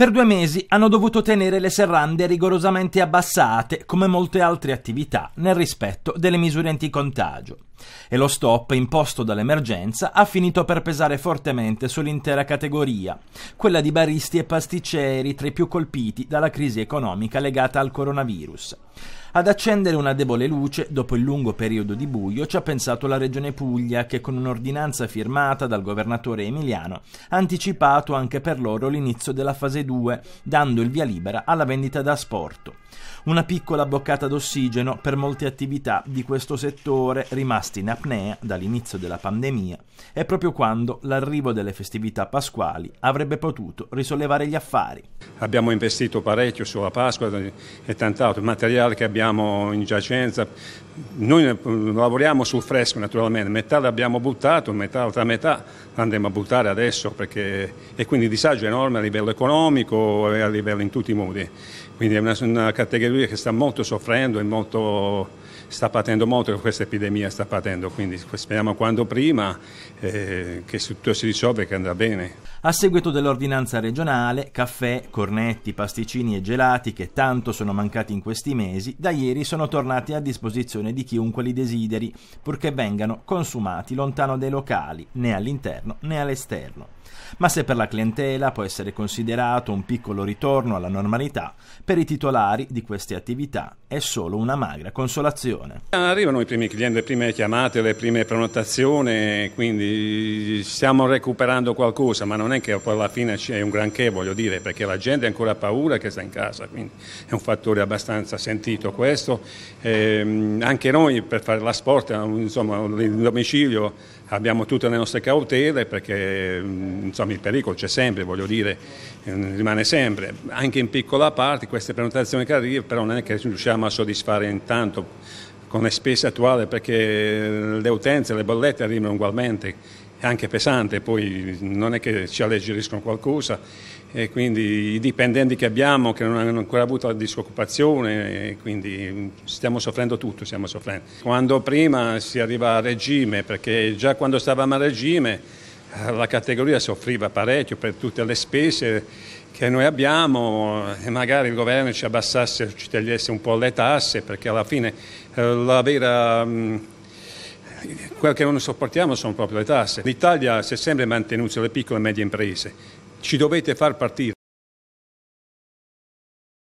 Per due mesi hanno dovuto tenere le serrande rigorosamente abbassate, come molte altre attività, nel rispetto delle misure anticontagio. E lo stop imposto dall'emergenza ha finito per pesare fortemente sull'intera categoria, quella di baristi e pasticceri tra i più colpiti dalla crisi economica legata al coronavirus. Ad accendere una debole luce, dopo il lungo periodo di buio, ci ha pensato la Regione Puglia, che con un'ordinanza firmata dal governatore Emiliano ha anticipato anche per loro l'inizio della fase 2 dando il via libera alla vendita da asporto una piccola boccata d'ossigeno per molte attività di questo settore rimaste in apnea dall'inizio della pandemia e proprio quando l'arrivo delle festività pasquali avrebbe potuto risollevare gli affari. Abbiamo investito parecchio sulla Pasqua e tant'altro, il materiale che abbiamo in giacenza. Noi eh, lavoriamo sul fresco naturalmente, metà l'abbiamo buttato, metà, l'altra metà andremo a buttare adesso perché... e quindi il disagio è enorme a livello economico e a livello in tutti i modi. Quindi è una, una categoria lui che sta molto soffrendo e molto, sta patendo molto questa epidemia, sta patendo, quindi speriamo quanto prima eh, che tutto si risolve e che andrà bene a seguito dell'ordinanza regionale, caffè, cornetti, pasticcini e gelati che tanto sono mancati in questi mesi, da ieri sono tornati a disposizione di chiunque li desideri, purché vengano consumati lontano dai locali, né all'interno né all'esterno. Ma se per la clientela può essere considerato un piccolo ritorno alla normalità, per i titolari di queste attività è solo una magra consolazione. Eh, arrivano i primi clienti, le prime chiamate, le prime prenotazioni, quindi stiamo recuperando qualcosa, ma non è che poi alla fine c'è un granché, voglio dire, perché la gente ha ancora paura che sta in casa, quindi è un fattore abbastanza sentito questo. E ehm, anche noi per fare la sport, insomma, il domicilio abbiamo tutte le nostre cautele perché mm, insomma, il pericolo c'è sempre, voglio dire, eh, rimane sempre, anche in piccola parte queste prenotazioni che arrivano però non è che riusciamo a soddisfare intanto con le spese attuali perché le utenze, le bollette arrivano ugualmente, è anche pesante, poi non è che ci alleggeriscono qualcosa e quindi i dipendenti che abbiamo che non hanno ancora avuto la disoccupazione quindi stiamo soffrendo tutto, stiamo soffrendo. Quando prima si arriva a regime, perché già quando stavamo a regime eh, la categoria soffriva parecchio per tutte le spese che noi abbiamo e magari il governo ci abbassasse, ci tagliasse un po' le tasse perché alla fine eh, la vera... Mm, Quello che non sopportiamo sono proprio le tasse. L'Italia si è sempre mantenuta sulle piccole e medie imprese. Ci dovete far partire.